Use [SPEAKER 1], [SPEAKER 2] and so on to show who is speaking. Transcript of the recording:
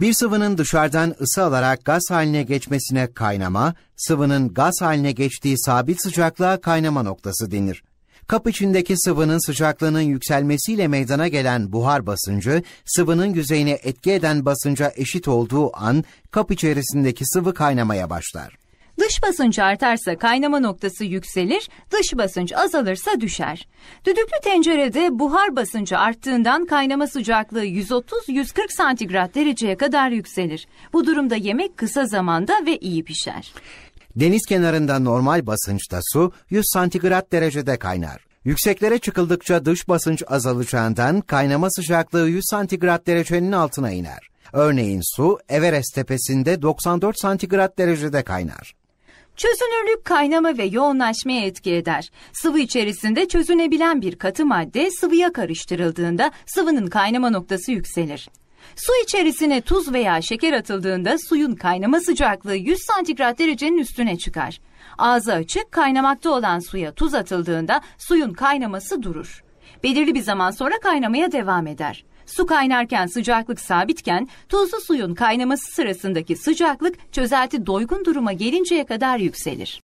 [SPEAKER 1] Bir sıvının dışarıdan ısı alarak gaz haline geçmesine kaynama, sıvının gaz haline geçtiği sabit sıcaklığa kaynama noktası denir. Kap içindeki sıvının sıcaklığının yükselmesiyle meydana gelen buhar basıncı, sıvının yüzeyine etki eden basınca eşit olduğu an kap içerisindeki sıvı kaynamaya başlar.
[SPEAKER 2] Dış basınç artarsa kaynama noktası yükselir, dış basınç azalırsa düşer. Düdüklü tencerede buhar basıncı arttığından kaynama sıcaklığı 130-140 santigrat dereceye kadar yükselir. Bu durumda yemek kısa zamanda ve iyi pişer.
[SPEAKER 1] Deniz kenarında normal basınçta su 100 santigrat derecede kaynar. Yükseklere çıkıldıkça dış basınç azalacağından kaynama sıcaklığı 100 santigrat derecenin altına iner. Örneğin su Everest tepesinde 94 santigrat derecede kaynar.
[SPEAKER 2] Çözünürlük kaynama ve yoğunlaşmaya etki eder. Sıvı içerisinde çözünebilen bir katı madde sıvıya karıştırıldığında sıvının kaynama noktası yükselir. Su içerisine tuz veya şeker atıldığında suyun kaynama sıcaklığı 100 santigrat derecenin üstüne çıkar. Ağzı açık kaynamakta olan suya tuz atıldığında suyun kaynaması durur. Belirli bir zaman sonra kaynamaya devam eder. Su kaynarken sıcaklık sabitken tuzlu suyun kaynaması sırasındaki sıcaklık çözelti doygun duruma gelinceye kadar yükselir.